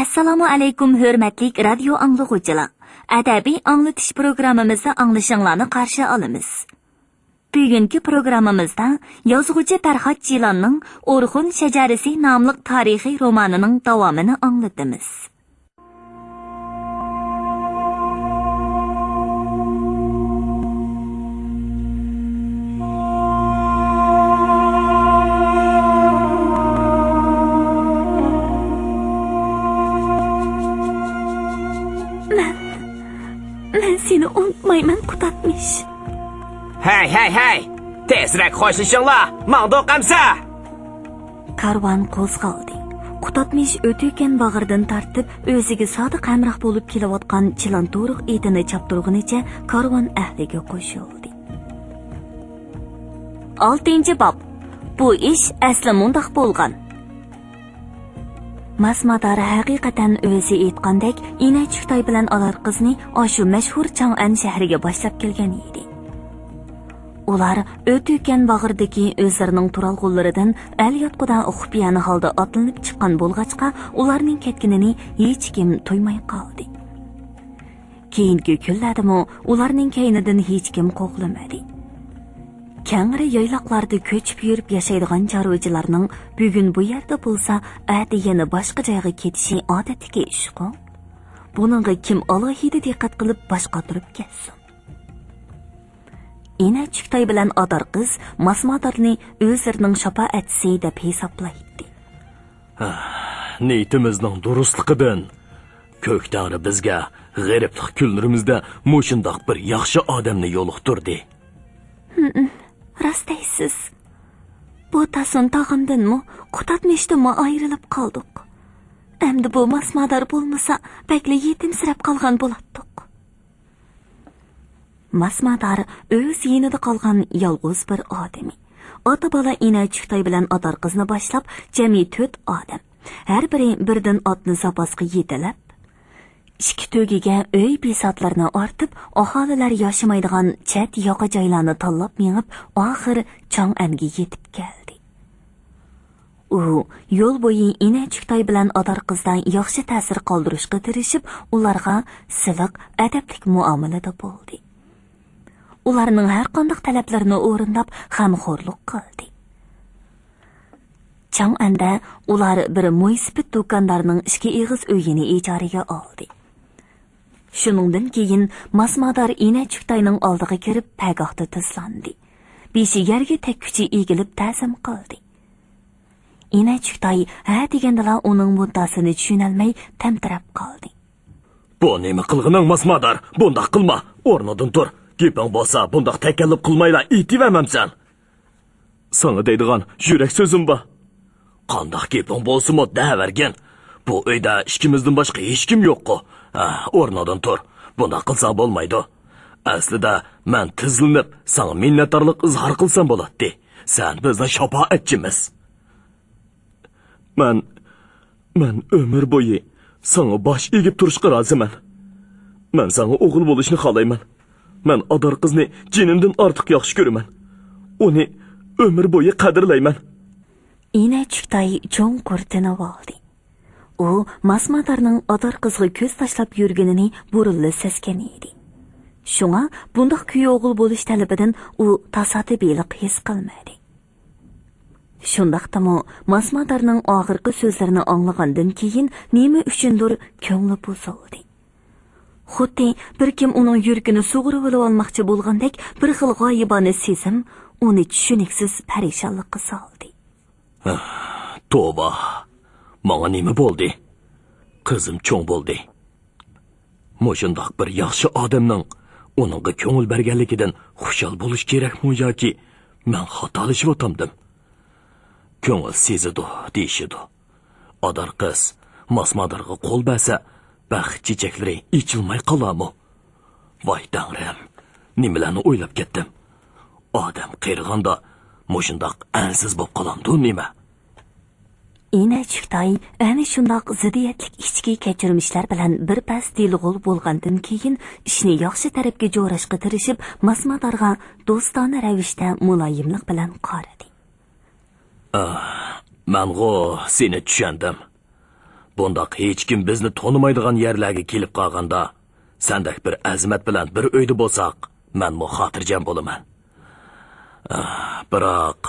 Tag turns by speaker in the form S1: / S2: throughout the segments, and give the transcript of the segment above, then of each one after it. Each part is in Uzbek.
S1: assalomu alaykum hurmatli radio anglag'uvchilar adabiy anglitish programmamizda anglishinglarni qarshi olamiz bugungi programmamizda yozuvchi farhod jilonning o'rxun shajarasi nomli tarixiy romanining davomini anglatamiz Ось. Hey, hey, hey! Tezroq
S2: qo'shilishinglar, mandoq qamsa!
S1: Karvan qo'zg'aldi. Qutotmish o'tayotgan bag'irdan tartib, o'ziga sodiq hamroh bo'lib kelayotgan chilanto'riq etini chapturg'unicha karvon ahliga qo'shildi. 6-bob. Bu ish asli mundaq bo'lgan. masmadori haqiqatan o'zi aytgandek ina chuktoy bilan olar qizni oshu mashhur chang'an shahriga boshlab kelgan edi ular o't o'tgan bag'irdagi o'zlarining turalg'unlaridan al yotqudan o'qib yana holda otlanib chiqqan bo'lg'achqa ularning ketganini hech kim to'ymay qoldi keyingi kunlardimi ularning kaynidan hech kim qo'g'lamadi Kəngri yayloqlarda ko'chib yurib yashaydigan chorvachilarning bugun bu yerda bo'lsa, ati yana boshqa joyga ketishi odatdagi ish-ku. Buningga kim alohida diqqat qilib bosh qotirib ketsin? Ina chuktoy bilan odar qiz masmadarni o'zlarining shafoatchisi deb hisoblaydi.
S2: Ah, Niyatimizning durustligidan ko'k tangri bizga g'ariblik kunlarimizda mushundoq bir yaxshi odamni yo'liqtirdi.
S1: rost bu tasun tog'imdinmi qudat meshtimmi ayrilib qoldik endi bu masmadar bo'lmasa bakli yetimsirab qolgan bo'latdik masmadar o'z yinida qolgan yolg'iz bir odami ota bola ina chuqtoy bilan otar qizni boshlab jami to'rt odam har biri birdan otni zapasga yetalab ishki to'giga uy besatlarni ortib aholilar yoshimaydigan chat yoqa joylarni tanlab mengib oxir chong chong'anga yetib keldi u yo'l bo'yi ina chuktoy bilan odar qizdan yaxshi ta'sir qoldirishga tirishib ularga siliq adablik muomalada bo'ldi ularning har qanday talablarini o'rindab g'amxo'rlik qildi chang anda ular bir mo'ysipit do'kondarning ishki eg'iz uyini ijaraga oldi shuningdan keyin masmador ena chugtayning oldiga kirib pagohda tizlandi beshigarga takkuchi egilib ta'zim qildi ena chugtoy ha degandala uning muddaosini tushunolmay tamtirab qoldi
S2: bu nima qilg'ining masmador bundoq qilma o'rnidan tur geping bo'lsa bundoq takallub qilmayla aytivermamsan sanga deydigan yurak so'zim bor qandoq geping bo'lsimi davergin bu uyda ikkimizdan boshqa hech kim yo'q-ku o'rnodan tur bundoq qilsang bo'lmaydi aslida man tizilib sanga minnatdorlik izhor qilsam bo'ladi san bizni shafoatchimiz man man umr bo'yi sanga bosh egib turishga roziman man sanga o'g'il bo'lishni xohlayman man odor qizni jinimdan ortiq yaxshi ko'raman uni umr bo'yi qadrlayman
S1: ina chukday cho'nqur tinib oldi о, масматарның адар қызғы көз ташлап үргеніні бұрылы сәскен еді. Шуңа, бұндық күй оғыл болыш тәліпідін о, тасаты бейлік ес қалмәді. Шундақтымы, масматарның ағырқы сөздеріні аңлығандын кейін, немі үшіндір көңлі бұзауды. Құтты, бір кем оның үргені суғыры өлі алмақчы болғандек, бір қылға ебаны сезім, оны түшінексіз пәрешалық қысалды.
S2: Тоба! Маңа неме болды? Қызым чоң болды. Мұшындақ бір яқшы адамның оныңға көңіл бергенлігіден хұшал болыш керек мұ яки мен хаталышып отамдым. Көңіл сезіду, дейшіду. Адар қыз масмадарға қол бәсі, бәқ чечеклері ичілмай қаламы? Вай тәңірім, немеләні ойлап кеттім. Адам қиырғанда мұшындақ әнсіз боп қаламды неме?
S1: ina chuktoy ana shundoq ziddiyatlik ichki kechirmishlar bilan birpas dilg'ul bo'lgandan keyin ishni yaxshi tarafga jo'rashga tirishib masmadorga do'stona ravishda muloyimlik bilan qaradi
S2: ah, mang'u seni tushandim bundoq hech kim bizni tonimaydigan yerlarga kelib qolganda sandak bir azmat bilan bir uyda bo'lsak manmu xotirjam bo'laman ah, biroq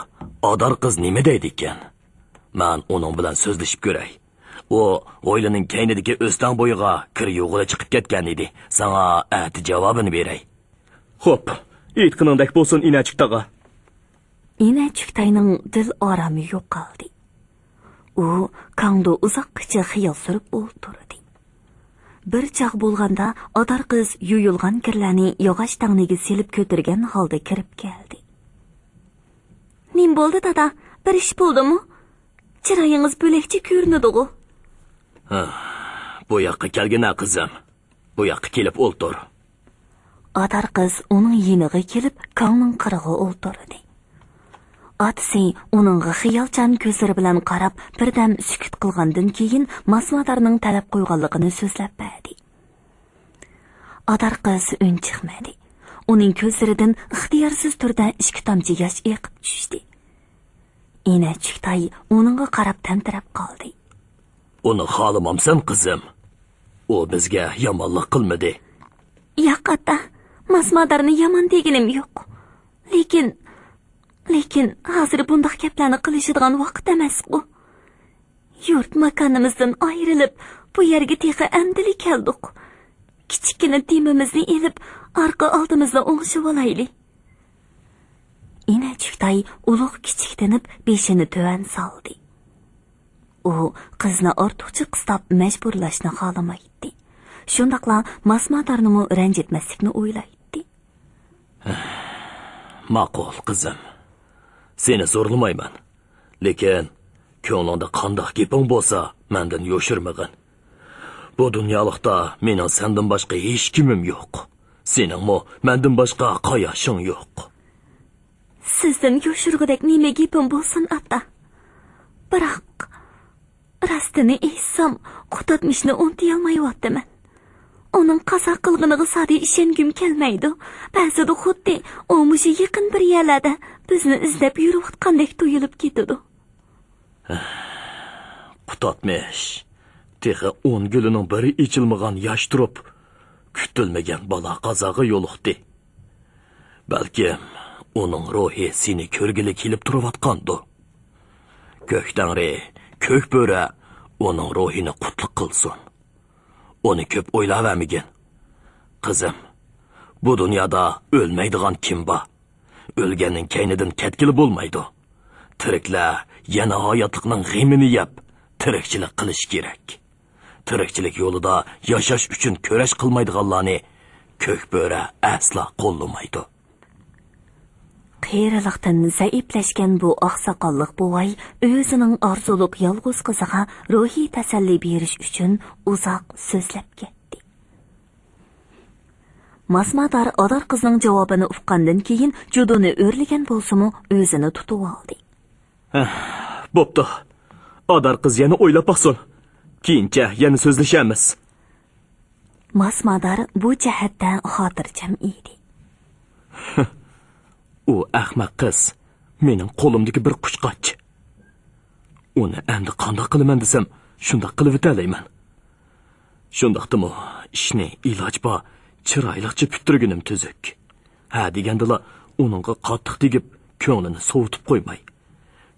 S2: odar qiz nima deydi ekan man uning bilan so'zlashib ko'ray u o'ylining kaynidagi o'stan bo'yiga kir yo'g'ila chiqib ketgan edi sanga ati javobini beray xo'p aytqiningdek bo'lsin inachik tog'a
S1: inachik tayning dil orami yo'qoldi u kangda uzoqqacha xiyol surib o'ltirdi bir chaq bo'lganda otar qiz yuyulgan kirlarni yog'och tangniga selib ko'tirgan holda kirib keldi nim bo'ldi dada bir ish bo'ldimi chiroyingiz bo'lakcha ko'rinadigi
S2: bu yoqqa kelgin qizim bu келіп kelib
S1: Атар қыз оның еніғі келіп, kelib қырығы qirig'i o'ltirdi otasi оның xiyolchan ko'zlari bilan қарап birdam sukut қылғандан keyin masmadarning talab qo'yganligini so'zlab berdi otar қыз үн turda tomchi yosh enachik toyi uningga qarab tamtirab qoldi
S2: uni xolimamsan qizim u bizga yomonlik qilmadi
S1: yo'q ota masmadarni yomon deginim yo'q lekin lekin hozir bundoq gaplarni qilishadigan vaqt emas bu yurt makonimizdan ayrilib bu yerga tehi andili keldik kichikkina timimizni ilib orqa oldimizni o'ngshib olaylik inachikday ulug' kichiktinib beshini tuvan soldi u qizni ortiqcha qistab majburlashni xohlamaydi shundoqla masmatarnimi ranjitmaslikni o'ylaydi
S2: ma'qul qizim seni zo'rlamayman lekin ko'nglingda qandoq gaping bo'lsa mendan yoshirmag'in bu dunyolikda mening sendan boshqa hech kimim yo'q seningmi mendan boshqa qoyashing yo'q
S1: sizdan shurg'udak nima gapim bo'lsin ota biroq rastini aytsam qutotmishni untiyolmayaptiman uning qaza qilg'iniga sodiy ishongim kelmaydi ba'zida xuddi u musha yaqin bir yalada bizni izlab yurayotgandek tuyulib ketadi
S2: qutotmish tehi o'n gulining biri ichilmagan yosh turib kutilmagan balo qazog'i yo'liqdi balkim Onun ruhi seni ko'rgili kelib turayotgandir ko'k tangri ko'k bo'ra uning ruhini qutliq Onu köp ko'p o'ylavermagin Kızım, bu dunyoda o'lmaydigan kim bor o'lganning kaynidan ketgili bo'lmaydi tiriklar yana hayotlikning g'imini kılış tirikchilik qilish yolu da yaşaş üçün uchun kılmaydı qilmaydiganlarni Kök böre asla kollumaydı.
S1: qiyrilikdan zaiflashgan bu oqsoqolliq buvay o'zining orzuliq yolg'iz qiziga ruhiy tasalli berish uchun uzoq so'zlab ketdi masmadar odar qizning javobini ufqandan keyin juduni o'rligan bo'lsimu o'zini tutib oldi
S2: bo'pti odar qiz yana o'ylab boqsin keyincha yana so'zlashamiz
S1: masmadar bu jihatdan xotirjam edi
S2: u ahmaq qiz mening qo'limdagi bir qushqoch uni endi qandoq qilaman desam shundoq qilib o'talayman shundoqdimi ishni iloj bor chiroyliqcha puttirginim tuzuk ha degandala uningga qattiq tegib ko'nglini sovutib qo'ymay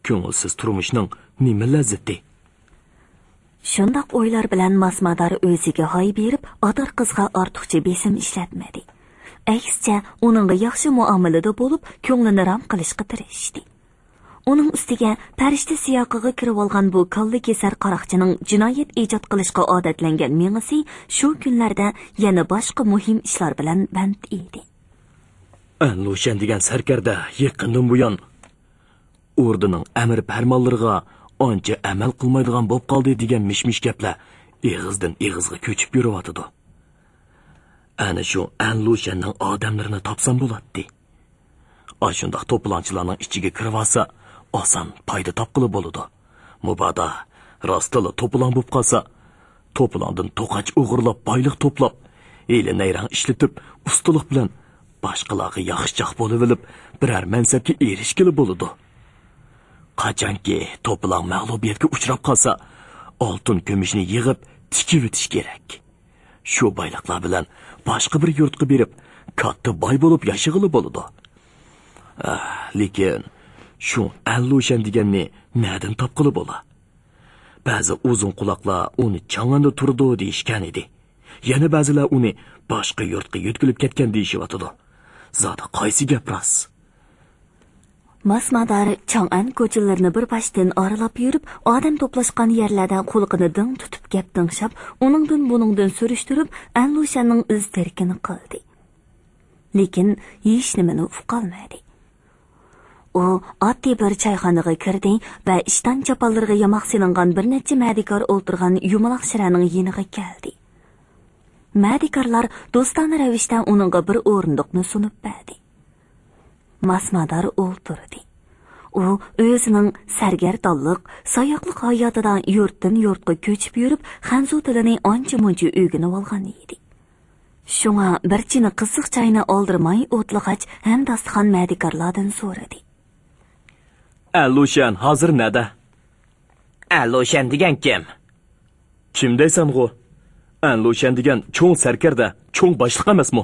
S2: ko'ngilsiz turmushning nima lazzati
S1: shundoq o'ylar bilan masmadar o'ziga hoy berib otar qizga ortiqcha besim ishlatmadi aksicha uningga yaxshi muomalada bo'lib ko'nglini ram qilishga tirishdi uning ustiga parishta siyoqiga kirib olgan bu kolla kesar qaroqchining jinoyat ijod qilishga odatlangan mengisi shu kunlarda yana boshqa muhim ishlar bilan band edi
S2: lushan degan sarkarda yaqindan buyon ordining amir farmonlariga ancha amal qilmaydigan bo'lib qoldi degan mish mish gaplar ig'izdan ig'izga ko'chib yuryotidi ana shu anlushanning odamlarini topsam bo'ladi ashundoq to'planchilarning ichiga kirib olsa oson payda topqili bo'ladi mubodo rostila to'plan bo'lib qolsa to'plandin to'qach o'g'irlab boylik to'plab eli nayrang ishlatib ustalik bilan boshqalarga yaxshichoq bo'lavilib biror mansabga erishgili bo'ladi qachonki to'plan mag'lubiyatga uchrab qolsa oltin kumushni yig'ib tikib o'tish kerak shu boyliqlar bilan boshqa bir yurtga berib katta boy bo'lib yashag'ili bo'ladi ah, lekin shu allushan deganni nadan topqili bo'la ba'zi uzun quloqlar uni changanda turdi deyishgan edi yana ba'zilar uni boshqa yurtga yutqilib ketgan deyishyotidi zodi qaysi gap rost
S1: masmadar chong'an ko'chalarini bir pashtin oralab yurib odam to'plashgan yerlardan qo'lqini ding tutib gap dingshab uningdin buningdin surishtirib anlushaning iz terkini qildi lekin hech nimani uqolmadi u oddiy bir choyxonaga kirdi va ishdan chopallarga ямақ silingan bir necha madikor o'ltirgan yumaloq shiraning yeniga keldi madikorlar do'stona ravishda uningga bir o'rindiqni sunib berdi masmadar o'ltirdi u o'zining sargardonliq sayoqliq hayotidan yurtdan yurtqa ko'chib yurib hanzu tilini ancha muncha o'rganib olgan edi shunga bir chini qissiq choyni oldirmay o'tlig'ach ham dasturxon madikorlardan so'radi
S2: alushan hozir nada alushan degan kim kim deysan g'u anlushan degan cho'ng sarkarda cho'ng boshliq emasmi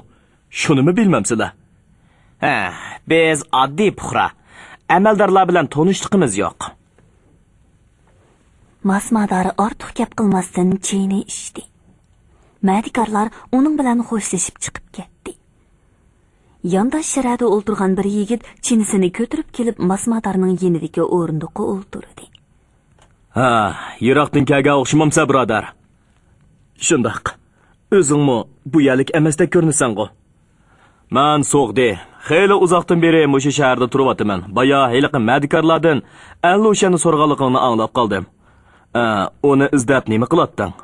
S2: shunimi bilmamsizlar ha biz oddiy puxra. amaldorlar bilan tanishligimiz yo'q
S1: masmadari ortiq gap qilmasdan cheyni ishdi. Madikarlar uning bilan xo'shlashib chiqib ketdi yondosh shirada o'ltirgan bir yigit chinisini ko'tirib kelib masmadarning yenidagi o'rindiqqa o'ltirdi
S2: ha yiroqdan kelgan o'xshamamsa birodar shundoq o'zingmi bu yalik emasda ko'rinasan ku man so'g'di Хейлі ұзақтын бері мүші шәрді тұрып атымен. Бая хейліқі мәдікарлардың әлі ұшаны сорғалықыңны аңлап қалдым. Ә, оны іздәп немі қылаттың?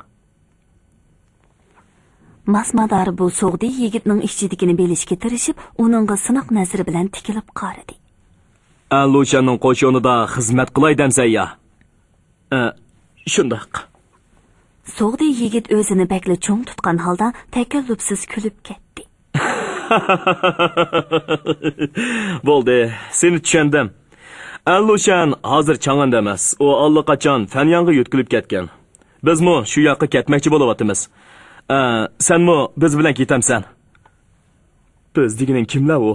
S1: Масмадар бұл соғды егітнің ішчедікіні белішке тірішіп, оныңғы сынық нәзірі білән тікіліп қарыды.
S2: Әлі ұшаның қошуыны да қызмет қылайдан сәйя. Иә? Ә, Шындақ.
S1: Соғды егіт өзіні бәклі чоң тұтқан халда тәкіліпсіз күліп кет.
S2: bo'ldi seni tushundim allushan hozir changanda emas u allaqachon fanyang'i yutkilib ketgan bizmi shu yoqqa ketmoqchi bo'lyapmiz sanmi biz bilan ketamsan biz degining kimlar u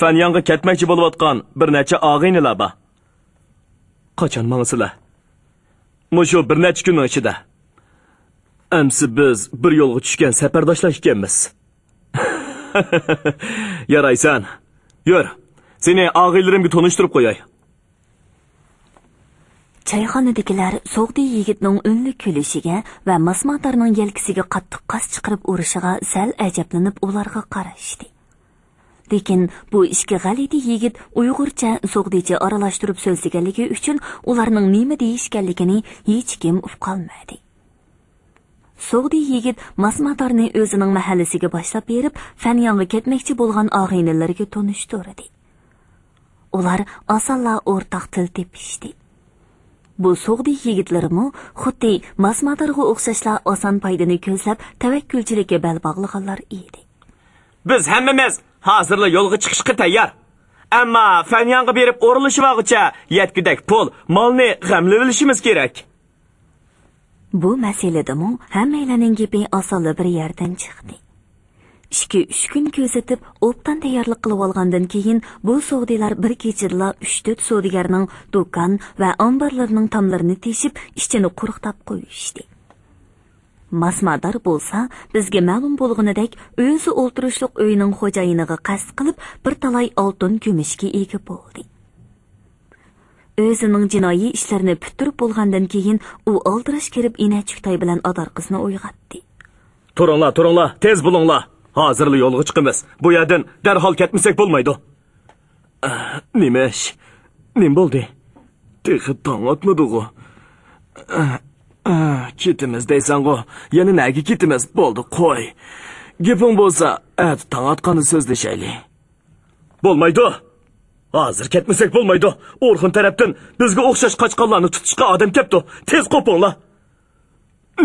S2: fanyang'i ketmoqchi bo'layotgan bir necha og'inlar bor qachon mangsizlar mushu bir necha kunning ichida amsi biz bir yo'lga tushgan safardoshlar ekanmiz yaraysan yur seni og'iylarimga tanishtirib qo'yay
S1: choyxonadagilar sog'di yigitning unli kulishiga va masmatarning yelkisiga qattiq qas chiqirib urishiga sal ajablanib ularga qarashdi lekin bu ishga g'alidi yigit uyg'urcha so'g'dicha aralashtirib so'zlaganligi uchun ularning nima deyishganligini hech kim uqolmadi sog'diy yigit mazmatorni o'zining mahallasiga boshlab berib fanyonga ketmoqchi bo'lgan og'aynilarga tunishtirdi ular osonla o'rtoq til tepishdi bu sog'diy yigitlarimi xuddi mazmatorga o'xshashlar oson foydani ko'zlab tavakkulchilikka bal bog'laganlar edi
S2: biz hammamiz hozirla yo'lga chiqishga tayyor ammo fanyonga berib o'rinlishvog'icha yetgudak pul molni g'amlavilishimiz kerak
S1: bu masaladamu hammanglarning gaping osonli bir yerdan chiqdi Ishki uch kun ko'zatib o'bdan tayyorlik qilib olgandan keyin bu so'g'dilar bir kechadala uch to'rt savdigarning do'kon va omborlarining tomlarini teshib ichini quruqtab qo'yishdi masmadar bo'lsa bizga ma'lum bo'lganidek o'zi o'ltirishliq uyining xo'jayiniga qasd qilib bir talay oltin kumushga ega bo'ldi өзінің жинайы ішлеріні пүттіріп болғандан кейін о алдыраш керіп чүктай білән адар қызына ойғатты.
S2: Тұрыңла, тұрыңла, тез бұлыңла! Хазірлі елғы чықымыз, бұй әдін дәрхал кәтмесек болмайды. Ә, немеш, нем болды? Тегі таң атмады ғо. Ә, ә, кетіміз дейсен ғо, ені нәге кетіміз болды, қой. Кепің болса, әді таң атқаны сөзді шәйлі. Болмайды! hozir ketmasak bo'lmaydi o'rxin tarafdan bizga o'xshash qochqonlarni tutishga odam kelibdi tez qo'pinglar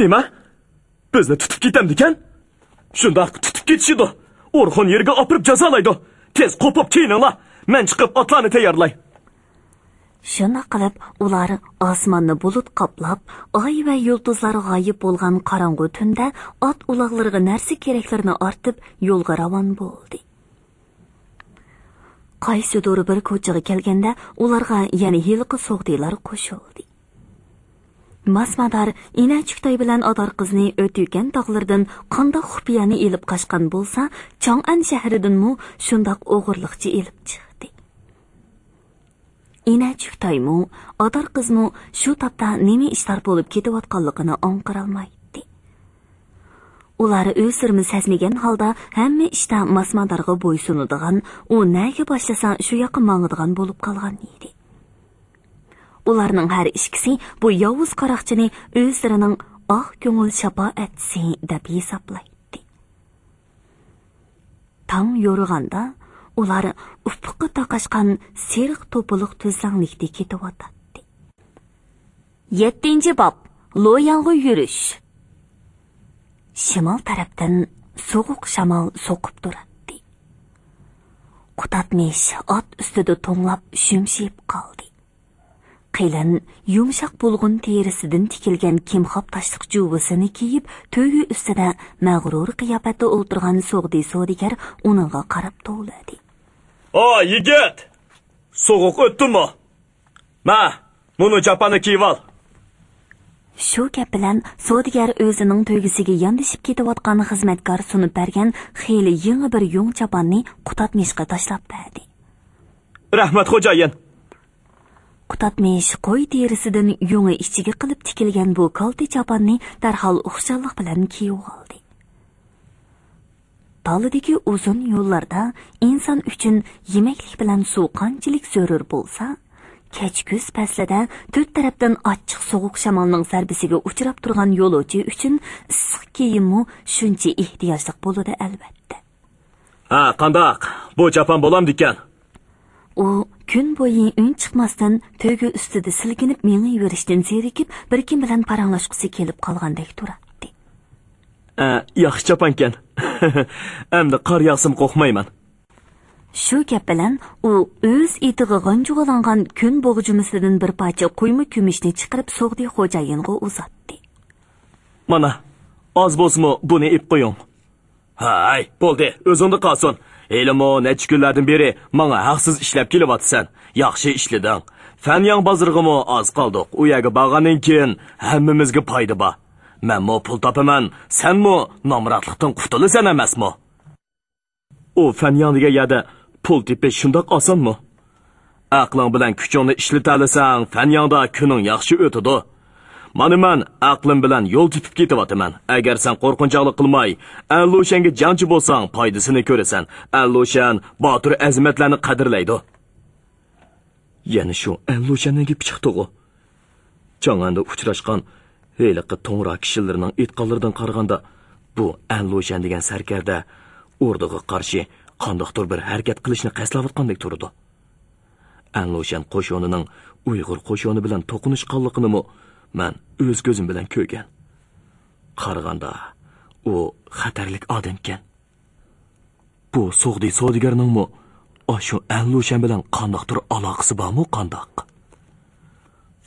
S2: nima bizni tutib ketamdikan shundoq tutib ketishidi o'rxon yerga opirib jazolaydi tez qo'pib kiyininglar Men chiqib otlarni tayyorlay
S1: shuni qilib ular osmonni bulut qoplab oy va yulduzlar g'oyib bo'lgan qorong'u tunda ot uloqlariga narsa keraklarini ortib yo'lga ravon bo'ldi qaysidir bir ko'chaga kelganda ularga yana yilqi so'g'diylar qo'shildi masmadar inachuktoy bilan odor qizni o'tiyotgan tog'lardan qandoq xupiyani ilib qochgan bo'lsa chong'an shahridinmu shundoq o'g'irliqchi ilib chiqdi inachuktoymu odor qizmu shu topda nima ishlar bo'lib ketayotganligini o'nqirolmaydi Улары өз сырмын сәзмеген халда әмі иштә масмандарга бой сұнудыған, о, нәге башласаң шу якын болып қалған иде. Оларының әр ішкісі, бу явыз қарақчыны өз ақ көңіл шапа әтсі деп есаплайды. Таң йорығанда ular ufqqa тақашқан seriq топылық tuzlanglikda ketib o'tadi yettinchi бап lo'yang'i yurish shimol tarafdan sovuq shamol so'qib turadi qutatmish ot ustida to'nglab shumshiyib qoldi qilin yumshoq bulg'un terisidan tikilgan kimxob tashliq juvisini kiyib to'yi ustida mag'rur qiyofatda o'tirgan so'g'di so'digar uninga qarab tovladi
S2: o yigit sovuq o'tdimi ma buni chapani kiyib ol
S1: shu gap bilan sodigar o'zining to'ygisiga yondashib ketayotgan xizmatkor sunib bergan xiyli yingi bir yung choponni qutatmishga tashlab berdi
S2: rahmat xo'jayin
S1: qutatmish qo'y terisidan yungi ichiga qilib tikilgan bu kolti choponni darhol hushyorlik bilan kiyib oldi tolidagi uzun yo'llarda inson uchun yemaklik bilan suv qanchalik zarur bo'lsa kech kuz faslidan to'rt tarafdan ochiq sovuq shamolning zarbisiga uchrab turgan yo'lovchi uchun issiq kiyimmi shuncha ehtiyojliq bo'ladi albatta
S2: ha qandoq bu chapon ekan
S1: u kun bo'yi un chiqmasdan to'gi ustida silginib mengayverishdan zerikib bir kim bilan paranglashgisi kelib qolgandek turadi
S2: yaxshi ekan endi qor yog'sin qo'rqmayman
S1: shu gap bilan u o'z etig'i g'anjug'alangan kun bo'g'jimisidan bir parcha quymi kumushni chiqarib so'g'di xo'jayinga uzatdi
S2: mana oz bo'lsinmi buni ib qo'ying hay bo'ldi o'zingda qolsin elimo necha kunlardan beri manga haqsiz ishlab kelyapsan yaxshi ishlading fanyang bozorig'imi oz qoldiq u yerga borgandan keyin hammamizga foyda bor manmi pul topaman sanmi nomratlikdan qutulasan emasmi u fanyang yada pul tepiş shundoq osonmi aqling bilan kuchingni ishlatalasang fanyangda kuning yaxshi o'tadi mana man aqlim bilan yo'l tutib ketyaptiman agar san qo'rqinchoqlik qilmay allushanga jangchi bo'lsang foydasini ko'rasan allushan botir azmatlarni qadrlaydi yana shu allushanaga pichiqtig'u chonganda uchrashgan heliqi to'ngra kishilarning aytqanlaridan qaraganda bu allushan degan sarkarda o'rdig'i qarshi qandoqdir bir harakat qilishni qaslayotgandek turdi anlushan qo'shonining uyg'ur qo'shoni bilan to'qinishqanligini man o'z ko'zim bilan ko'rgan qaraganda u xatarlik odam ekan bu sug'diy sodigarningmi shu anlushan bilan qandoqdir aloqasi bormi qandoq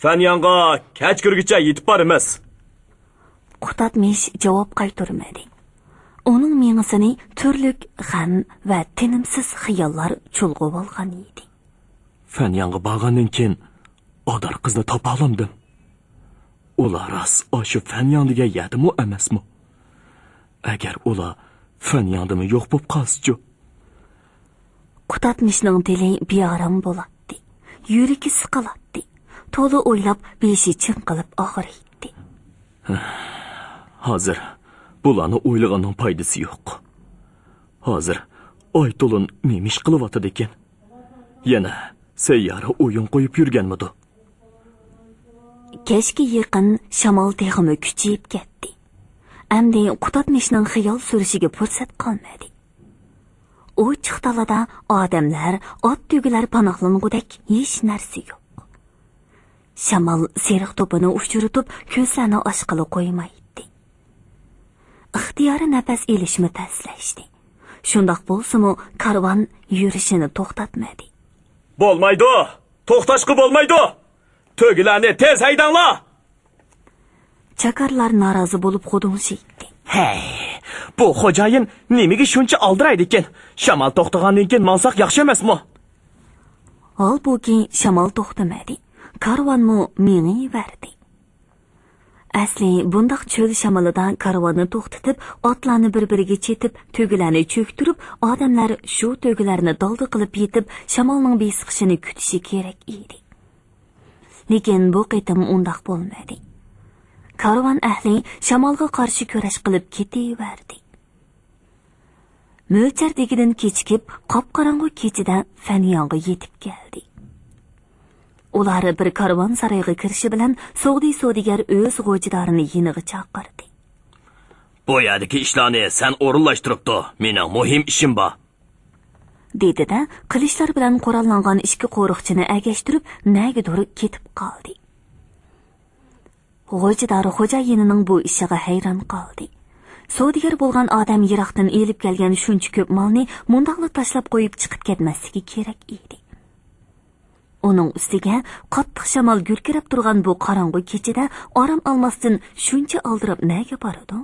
S2: fanyonga kechkirgacha yetib boramiz
S1: qutadmish javob qaytarmading uning miyasini turli g'am va tinimsiz xiyollar chulg'ib olgan edi
S2: fanyanga borgandan keyin odar qizni topa olamdim ular rost oshu fanyan degan yadimi emasmi agar ular fanyandimi yo'q bo'lib qolsichu
S1: qutatmishning dili bearom bo'ladi yuragi siqiladi to'la o'ylab beshi chinqilib og'riydi
S2: hozir bularni o'ylaganning foydasi yo'q hozir oy to'lin nemish qilyotadi ekan yana sayyora o'yin qo'yib yurganmidi
S1: kechga yaqin shamol teg'imi kuchayib ketdi amdi qutotmishning xiyol surishiga fursat qolmadi u chiqtalada odamlar ot tugilar panohlangudek hech narsa yo'q shamol seriq to'pini uchirtib ko'zlarni oshqili qo'ymaydi ixtiyori nafas ilishni taslashding shundoq bo'lsinu karvon yurishini to'xtatmading
S2: bo'lmaydi to'xtashqi bo'lmaydi to'gilarni tez haydanglar
S1: chakarlar norozi bo'lib g'udunsiydi hey bu xo'jayin nimaga shuncha oldiraydi
S2: ekan shamol to'xtagandan keyin mansaq yaxshi emasmi
S1: holbuki shamol to'xtamadi karvonmi meni verdi asli bundoq cho'l shamolidan karvonni to'xtatib otlarni bir biriga chetib to'gilarni cho'ktirib odamlar shu tugilarni doldi qilib yetib shamolning besiqishini kutishi kerak edi lekin bu qitim undoq bo'lmadi karvon ahli shamolga qarshi kurash qilib ketaverdi mo'lchar degidan kechikib qop qorong'u kechida fanyonga yetib keldik ular bir karvon saroyga kirishi bilan sog'diy so'digar o'z g'o'jilarini yinig'i chaqirdi
S2: bu yerdagi ishlarni san o'rinlashtiribdi mening muhim ishim
S1: bor dedida qilichlar bilan qurollangan ishki qo'riqchini agashtirib nagidur ketib qoldi g'o'jidor xo'jayinining bu ishiga hayron qoldi sodigar bo'lgan odam yiroqdan elib kelgan shuncha ko'p molni mundoqli tashlab qo'yib chiqib ketmasligi kerak edi uning ustiga qattiq shamol gurkirab turgan bu qorong'u kechada orom olmasdan shuncha oldirib nega boradi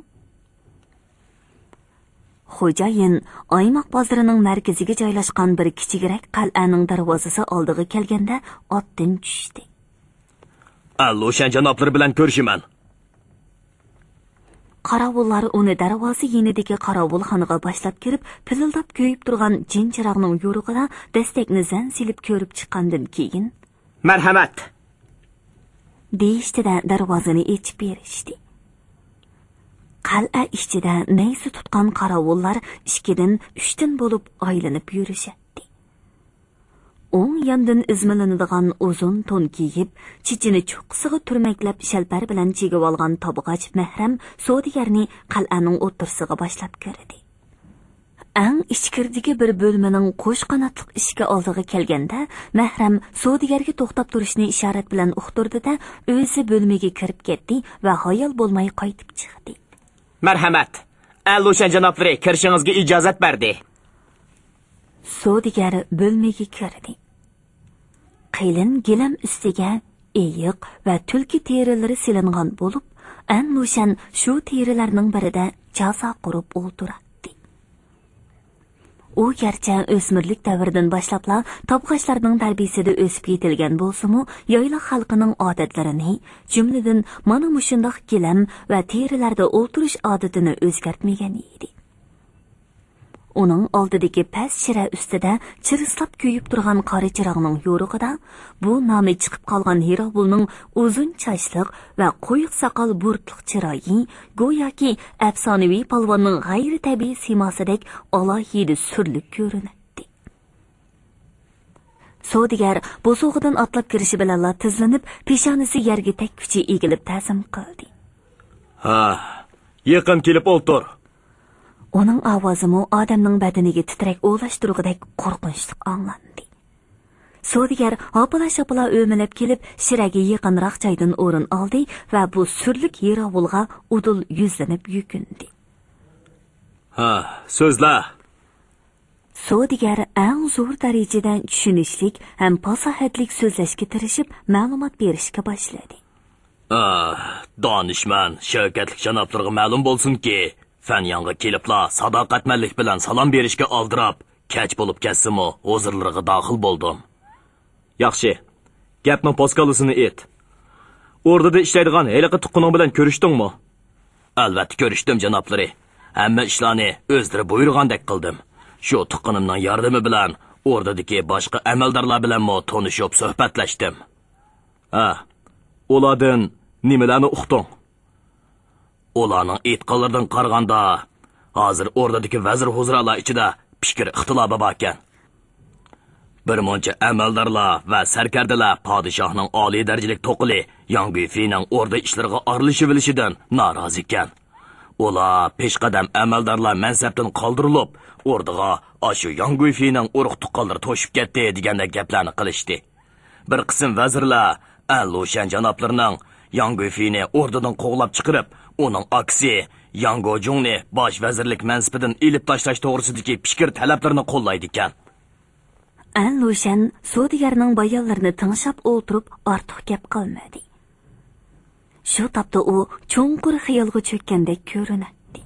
S1: xo'jayin oymoq bozorining markaziga joylashgan bir kichikroq qal'aning darvozasi oldiga kelganda otdan tushdi
S2: allo o'shan janoblar bilan ko'rishaman
S1: qorovullari uni darvoza yenidagi qorovulxonaga boshlab kirib pizildab kuyib turgan jin chirog'ning yo'rig'idan dastakni zan silib ko'rib chiqqandan keyin marhamat deyishdida darvozani yechib berishdi qal'a ichida naysi tutgan qorovullar ishkidan uchtin bo'lib oylanib yurishi o'ng yondin izmilinadigan uzun to'n kiyib chichini cho'qqisiga turmaklab shalpar bilan chegib olgan tobg'ach mahram sodigarni qal'aning o'tirsig'i boshlab ko'rdi ang ichkirdagi bir bo'lmaning qo'sh qanotliq ishga oldiga kelganda mahram sodigarga to'xtab turishni ishorat bilan uqtirdida o'zi bo'lmaga kirib ketdi va xayol bo'lmay qaytib chiqdi
S2: marhamat a'lo'sha janob kirishingizga ijozat berdi
S1: sodigari bo'lmaga kirding qilin gilam ustiga eyiq va tulki terilari silingan bo'lib an mushan shu terilarning birida jaza qurib o'ltiradi u garchi o'smirlik davridan boshlabla topg'achlarning tarbiyasida o'sib yetilgan bo'lsimu yoyliq xalqining odatlarini jumladan mana mushundoq gilam va terilarda o'ltirish odatini o'zgartmagan edi uning oldidagi past shira ustida chirislab kuyib turgan qora chiroqning yorug'ida bu nomi chiqib qolgan yerobulning uzun chashliq va qo'yiq soqol burtliq chiroyi go'yoki afsonaviy polvonning g'ayri tabiiy siymosidek alohida surlik ko'rinadi sodigar bo'sug'idan otlab kirishi bilanla tizlanib peshonasi yerga takkucha egilib ta'zim qildi
S2: ha yaqin kelib o'ltir
S1: uning ovozimi odamning badaniga titrak o'g'lash turg'idek qo'rqinchli anglandi so'digar hopila shopila o'milib kelib shiraga yaqinroq joydan o'rin oldi va bu surlik yerovulg'a udul yuzlanib yukindi
S2: ha so'zla
S1: so'digar ang zo'r darajada tushunishlik ham fasohatlik so'zlashga tirishib ma'lumot berishga boshladi
S2: ah, donishmand shavkatlik janoblarga ma'lum bo'lsinki fanyonga kelibla sadoqatmanlik bilan salom berishga oldirab kech bo'lib ketsimu huzurlarga daxil bo'ldim yaxshi gapni poskalusini et o'rdada ishlaydigan heliqi tuqqaning bilan ko'rishdingmi albatta ko'rishdim janoblari hamma ishlarni o'zdiri buyurgandek qildim shu tuqqanimning yordami bilan o'rdadagi boshqa amaldorlar bilan bilanmi tanishib suhbatlashdim ha ulardan nimalarni uqding ularning aytganlaridan qaraganda hozir o'rdadagi vazir huzralar ichida fikr ixtilobi bor ekan bir muncha amaldorlar va sarkardalar podshohning oliy darajalik to'qili yangi fining o'rda ishlariga aralashib bilishidan norozi ekan ular peshqadam amaldorlar mansabdan qoldirilib o'rdiga ashu yangi fining urug' tuqqanlari to'shib ketdi degandek gaplarni qilishdi bir qism vazirlar allu shan janoblarning Yangoyfini ordudan qovlab chiqirib, uning aksi Yangojungni bosh vazirlik mansibidan elib tashlash to'g'risidagi fikr talablarini qo'llaydi ekan.
S1: An Lushan Sodigarning bayonlarini tinglab o'tirib, ortiq gap qilmadi. Shu topda u cho'nqur xiyolga cho'kkandek ko'rinadi.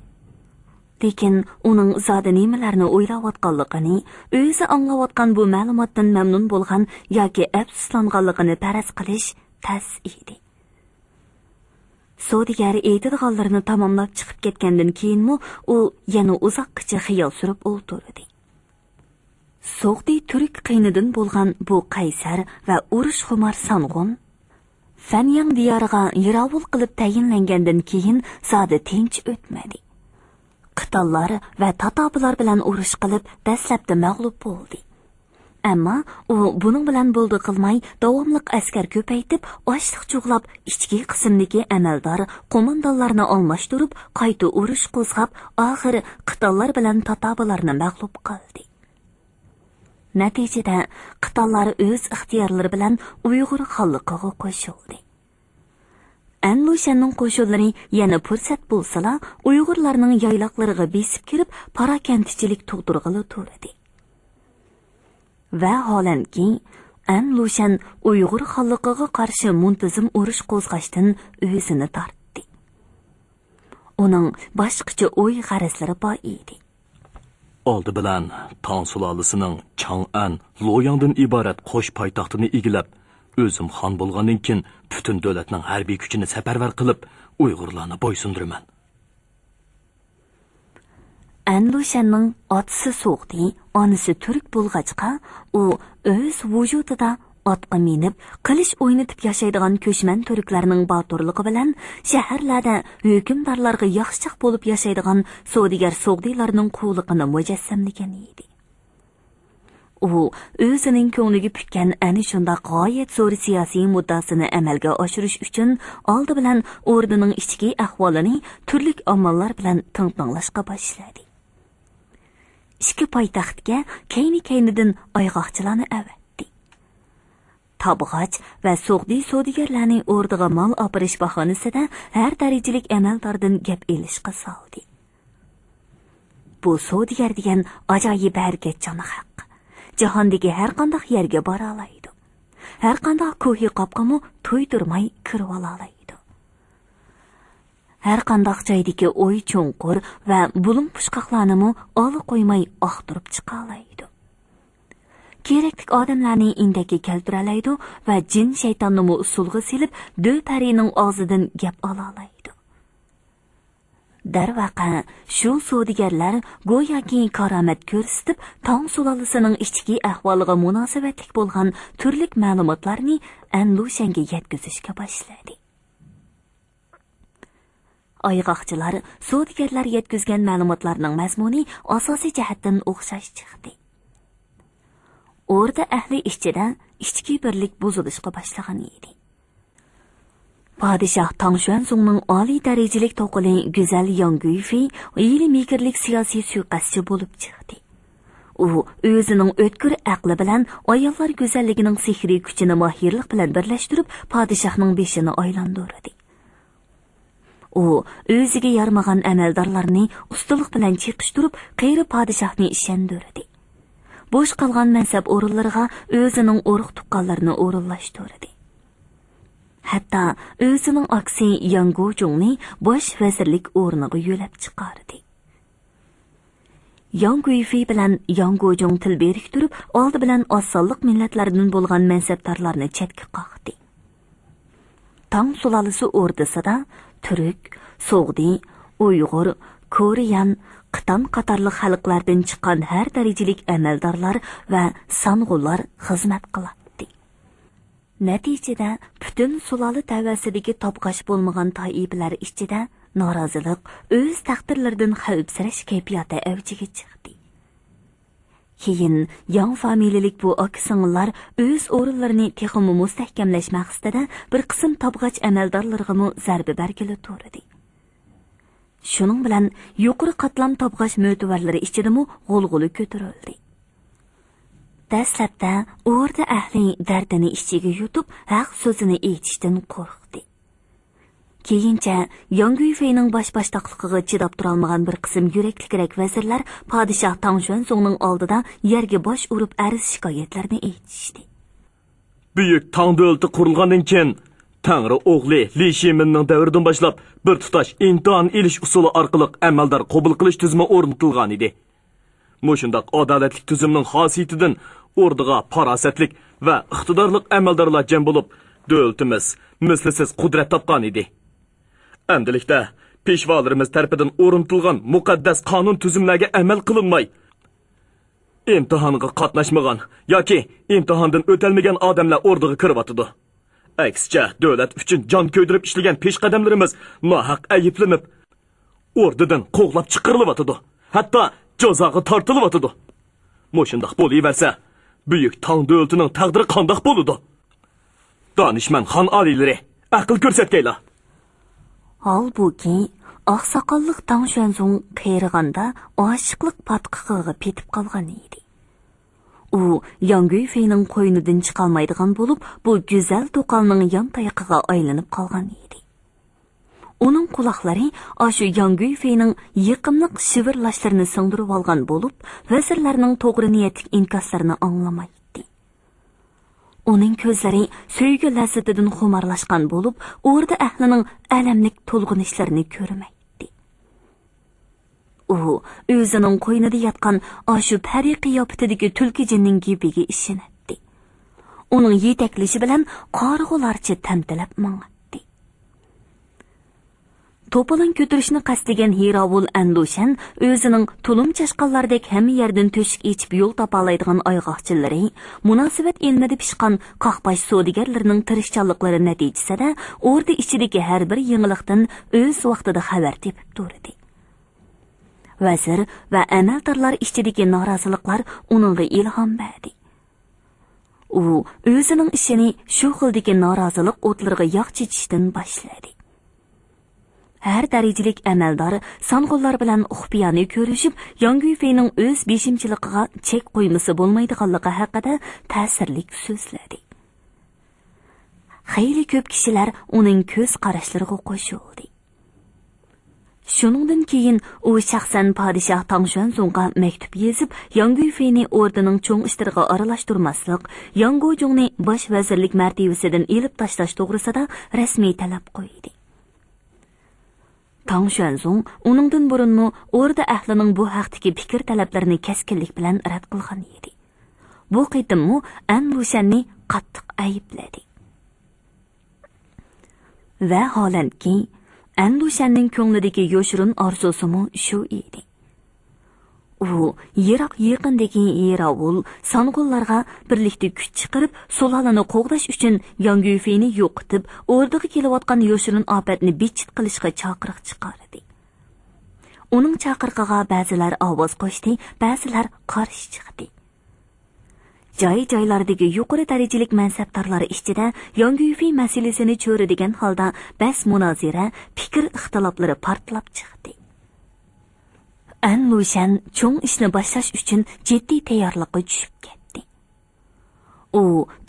S1: Lekin uning zodi nimalarni o'ylayotganligini, o'zi anglayotgan bu ma'lumotdan mamnun bo'lgan yoki afsuslanganligini paraz qilish tas edi. sodiyari e'tiqodlarini tamomlab chiqib ketgandan keyinmi u yana uzoqgacha xiyol surib o'ltirdi so'g'diy turk qiynidin bo'lgan bu qaysar va urush xumar sang'un fanyang diyoriga yirovul qilib tayinlangandan keyin zodi tinch o'tmadi qitonlar va tatoblar bilan urush qilib dastlabda mag'lub bo'ldi ammo u buning bilan bo'ldi qilmay davomliq askar ko'paytib ochliq cho'g'lab ichki qismdagi amaldor qo'mondonlarni almashtirib qayta urush qo'zg'ab oxiri qitollar bilan tatabalarni mag'lub qildi natijada qitollar o'z ixtiyorlari bilan uyg'ur xonliqiga qo'shildi anlushanning qo'shinlari yana fursat bo'lsala uyg'urlarning yayloqlariga besib kirib parokandichilik tug'dirg'ili turdi va an lushan uyg'ur xalqiga qarshi muntazim urush qo'zg'ashdan o'zini tortdi uning boshqacha o'y g'arazlari bor edi
S2: oldi bilan tong sulolasining an loyangdan iborat qo'sh poytaxtini egilab o'zim xon bo'lgandan keyin butun davlatning harbiy kuchini safarvar qilib uyg'urlarni bo'ysundiraman
S1: anlushanning otisi so'qdi onasi turk bo'lg'achqa u o'z vujudida otqa minib qilich o'ynatib yashaydigan ko'chman turklarning botirligi bilan shaharlarda hukmdorlarga yaxshiq bo'lib yashaydigan savdigar so'g'diylarning quvliqini mujassamlagan edi u o'zining ko'ngliga pukkan ana shunda g'oyat zo'r siyosiy muddaasini amalga oshirish uchun oldi bilan o'rnining ichki ahvolini turli omillar bilan tintaqlashga boshladi ichki poytaxtga keyni keynidin oyg'oqchilarni avatdi tobg'och va so'g'diy so'digarlarning o'rdig'a mol opirish bahonasida har darajalik amaldordan gap elishqa soldi bu so'digar degan ajoyib harakatchoni haq jahondagi har qandoq yerga bora oladi har qandoq ko'hi qopqamu to'ydirmay kirib ola har qandoq joydagi o'y cho'nqur va bulum pushqoqlarnimi oli qo'ymay oqtirib chiqalaydi kerakli odamlarni indakka keltiralaydi va jin shaytonnimi usulga selib do'l parining og'zidan gap ololaydi darvaqa shu savdigarlar go'yoki karomat ko'rsatib tong sulolasining ichki ahvoliga munosabatlik bo'lgan turli ma'lumotlarni andu shanga yetkazishga boshladi oyg'oqchilar suv yetkazgan ma'lumotlarning mazmuni asosiy jihatdan o'xshash chiqdi o'rta ahli ichidan ichki birlik buzilishga boshlagan edi podshoh tongshuanzungning oliy darajalik to'qili go'zal yonguyfi yili mikirlik siyosiy suiqasdchi bo'lib chiqdi u o'zining o'tkir aqli bilan ayollar go'zalligining sehriy kuchini mohirlik bilan birlashtirib podshohning beshini aylantirdi u o'ziga yarmagan amaldorlarning ustunlik bilan chiqish turib qeyri podshohni ishandurdi bo'sh qolgan mansab o'rinlariga o'zining o'rug' tuqqanlarini o'rinlashtirdi hatto o'zining aksi yangu jungni bosh vazirlik o'rniga yo'lab chiqardi Yonguifi bilan Yongujong til beriktirib, oldi bilan osonliq millatlardan bo'lgan mansabdorlarni chetga qoqdi. Tang sulolasi o'rdisida turk so'g'diy uyg'ur ko'riyan qitan qatorli халықлардан chiqqan har darajalik amaldorlar va sang'ular xizmat qiladi natijada butun sulola tavasidagi топқаш болмаған toibalar ichida norozilik өз taqdirlaridan xavfsirash kayfiyati avjiga chiqdi keyin yon familiyalik bu oka singillar o'z o'rinlarini texmi mustahkamlash maqsadida bir qism tobg'ach amaldorlarg'amu zarbi bergili to'ridi shuning bilan yuqori qatlam tobg'ach mo'tivarlari mu g'ulg'uli ko'tarildi dastlabda o'rda ahli dardini ichiga yutib haq so'zini aytishdan qo'rqdi Кейінчә, Яңгүй фейнің баш баштақлығығы чидап тұралмаған бір қысым юреклікірек вәзірлер падишах Таңшуан соңның алдыда ерге баш ұрып әріз шикаетлеріні ейтішті.
S2: Бүйік таңды өлті qurulğandan таңры бір bir tutash imtihon ilish usuli orqali amaldor qabul qilish tizimi o'rnatilgan edi. Mushundaq adolatli tizimning va iqtidorli amaldorlar bo'lib, davlatimiz mislsiz qudrat endilikda peshvolarimiz tarafidan o'rnatilgan muqaddas qonun tuzumlarga amal qilinmay imtihonga qatnashmagan yoki imtihondan o'talmagan odamlar o'rniga kiryotidi aksicha davlat uchun jon ko'ydirib ishlagan peshqadamlarimiz nohaq ayblanib o'rnidan qo'g'lab chiqarilyotidi hatto jazoga tortilyotidi mushundoq bo'laversa buyuk tong davlatining taqdiri qandoq bo'ludi donishmand xon alileri, aql ko'rsatgaylar
S1: Албуки, oqsoqollik tangshanzun qayrig'anda oshiqlik patqig'iga petib qolgan edi u yanguy feyning qo'ynidan chiqolmaydigan bo'lib bu go'zal to'qalning yon tayog'iga aylanib qolgan edi uning quloqlari oshu yanguy feyning yiqimliq shivirlashlarini singdirib olgan bo'lib vazirlarning to'g'ri niyatli inkoslarini anglamaydi uning ko'zlari so'ygu lazzatidan xumarlashgan bo'lib o'rda ahlining alamlik to'lg'inishlarini ko'rmaydi u o'zining qo'ynida yotgan oshu pari qiyofitidagi tulki jinning gibiga ishinadi uning yetaklashi bilan qorg'ularcha tamtilab mangadi to'polon ko'tarishni qasdlagan yerovul andushan o'zining to'lim chashqonlaridek hamma yerdan to'shik ichib yo'l topaoladigan oyg'oqchilari munosabat ilmida pishqan qoqpash savdogarlarning tirishchanliklari natijasida o'rda ichidagi har bir yangilikdan o'z vaqtida xabar tepib turdi vazir va amaldorlar ichidagi noroziliklar uningga ilhom berdi u o'zining ishini shu xildagi norozilik o'tlariga yog' chechishdan boshladi har darajalik amaldori song'ullar bilan uxpiyani ko'rishib yangi feyning o'z beshimchiligiga chek qo'ymasa bo'lmaydiganligi haqida ta'sirlik so'zladi xeyli ko'p kishilar uning ko'z qarashlariga qo'shildi shuningdan keyin u shaxsan podshoh tangshansunga maktub yezib yangi feyni ordining cho'ng ishtiriga aralashtirmaslik yangojungni bosh vazirlik martebasidan ilib tashlash to'g'risida rasmiy talab qo'ydi tong shuanzung uningdan burunmi o'rda ahlining bu haqdagi fikr talablarini keskinlik bilan rad qilgan edi bu qitimmi an rushanni qattiq aybladi va holandki an rushanning ko'nglidagi yoshirin orzusimu shu edi u yiroq yaqindagi yerovul song'ullarga birlikda kuch chiqarib sulalani qo'g'dash uchun yonguyfeni yo'qitib o'rdig'i kelayotgan yoshirin ofatni bechit qilishga chaqiriq chiqardi uning chaqirig'iga ba'zilar ovoz qo'shdi ba'zilar qarshi chiqdi joy joylardagi yuqori darajalik mansabdorlar ichida yonguyfi masalasini degan holda bas munozira fikr ixtiloflari portlab chiqdi an lushan cho'ng ishni boshlash uchun jiddiy tayyorlikqa tushib ketdi u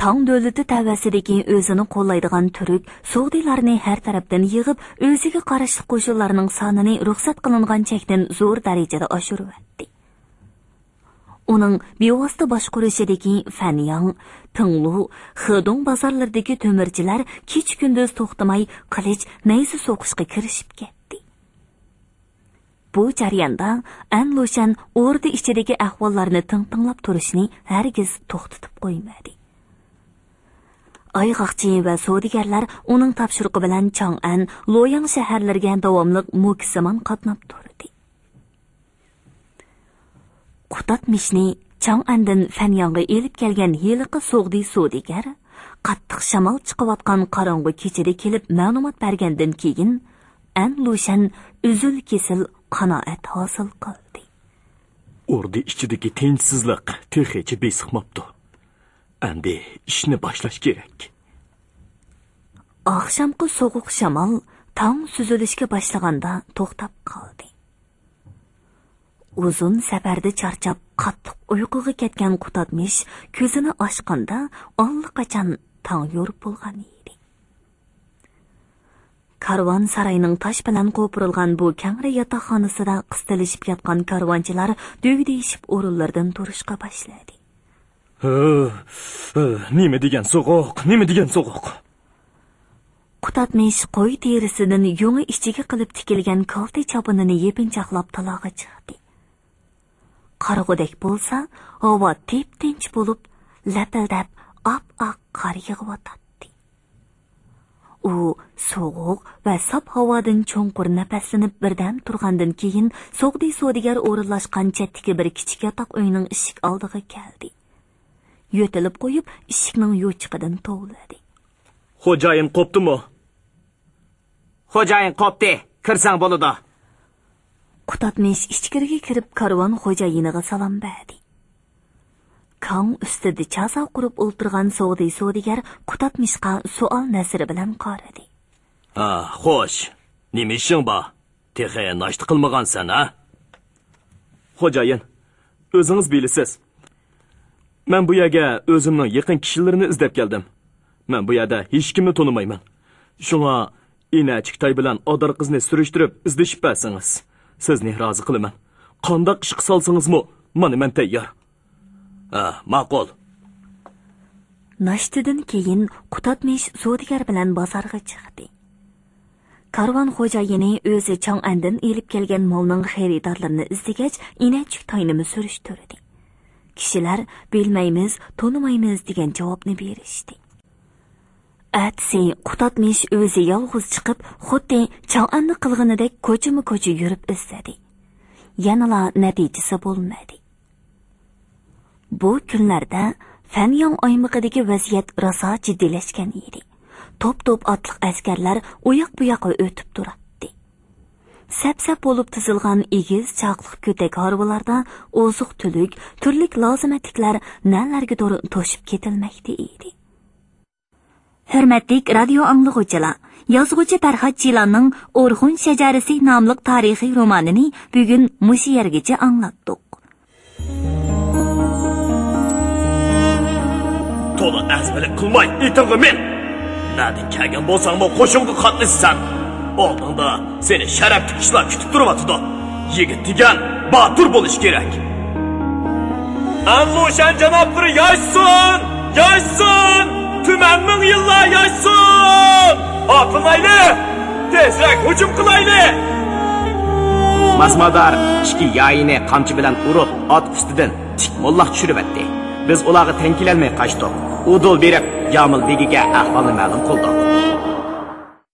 S1: tong davlati tavasidagi o'zini qo'llaydigan turk sug'diylarni har tarafdan yig'ib o'ziga qarashli qo'shinlarning sonini ruxsat qilingan chekdan zo'r darajada oshiryapti uning bevosita boshqurishidagi fanyang tinglu xidong bozorlaridagi temirchilar kech kunduz to'xtamay qilich nayzi so'qishga kirishib ketdi bu jarayonda anlushan o'rdi ichidagi ahvollarni tingtinglab turishni hargiz to'xtatib qo'ymadi oyg'oqchi va savdogarlar uning topshirig'i bilan an loyang shaharlariga davomli mo'kisimon qatnab turdi qutat mishni chong'andan fanyonga elib kelgan yiliqi so'g'di savdogar qattiq shamol chiqayotgan qorong'u kechada kelib ma'lumot bergandan keyin an lushan uzil kesil qanoat hosil qildi
S2: urdi ichidagi tinchsizlik texicha besiqmabdi endi ishni boshlash kerak
S1: oqshomqi sovuq shamol tong suzilishga boshlaganda to'xtab qoldi uzun safarda charchab qattiq uyquga ketgan qutadmish ko'zini ochganda allaqachon tong yorib bo'lgan karvon sarayining tosh bilan qo'pirilgan bu kangri yotoqxonasida qistilishib yotgan karvonchilar dugdeyishib o'rinlaridan turishga boshladi
S2: nima degan sovuq, nima degan sovuq.
S1: qutatmish qo'y terisidan yungi ichiga qilib tikilgan kalta chopinini yepinchoqlab talog'a chiqdi qorg'udek bo'lsa havo tep tinch bo'lib lapildab op oq qor yog'ib u sovuq va sob havodan cho'nqur nafaslanib birdan turgandan keyin so'g'diy so'digar o'rinlashgan chatdagi bir kichik yotoq uyning eshik oldiga keldi yo'talib qo'yib eshikning yo'chqidan tovladi
S2: xo'jayin qoptimi xo'jayin qopdi kirsang bo'ladi
S1: qutotmish ichkariga kirib karvon xo'jayiniga salom berdi kong ustida chazo qurib o'ltirgan sog'diy savdigar qutatmishqa suol nazri bilan qaradi
S2: a xo'sh nima ishing bor texe noshta qilmagansan a xo'jayin o'zingiz bilasiz man bu yerga o'zimning yaqin kishilarimni izlab keldim man bu yerda hech kimni tanimayman shunga inachiktoy bilan odar qizni surishtirib izlashib bersangiz sizni rozi qilaman qandoq ish qilsangiz mana man tayyor ha ma'qul
S1: nashtidan keyin qutotmish so'digar bilan bozorga chiqdi karvon xo'jayini o'zi chong'andin elib kelgan molning xaridorlarini izlagach inachik toynimi surishtirdi kishilar bilmaymiz tonimaymiz degan javobni berishdi atsi qutotmish o'zi yolg'iz chiqib xuddi chong'anni qilg'inidek ko'chimi ko'cha yurib izladi yanala natijasi bo'lmadi bu kunlarda fanyong oymiqidagi vaziyat rosa jiddiylashgan edi. Top-top otliq askarlar yoq bu yoqqa o'tib turadi. Sap-sap bo'lib tizilgan egiz chaqliq ko'tak horvalardan oziq tulik, turlik lozimatiklar nalarga to'ri to'shib ketilmakda edi. hurmatli radio anglig'uvchilar yozg'uvchi Farhad chilanning O'rxun shajarisi nomli tarixiy romanini bugun mushu yergacha anglatdik.
S2: to'la azmilik qilmay etingni men nadin kelgan bo'lsangmi qo'shimga qatnashsan oldinda seni sharafli ishlar kutib turibdi yigit degan batur bo'lish kerak ammo o'shan janoblari yoshsin yoshsin tuman ming yillar yoshsin otilmayli tezroq hujum qilaylik mazmador ichki yoyini qamchi bilan urib ot ustidan tik molloq tushirib atdi biz ularga tengkilolmay qochdik udul berib yomil begiga ahvolni ma'lum qildik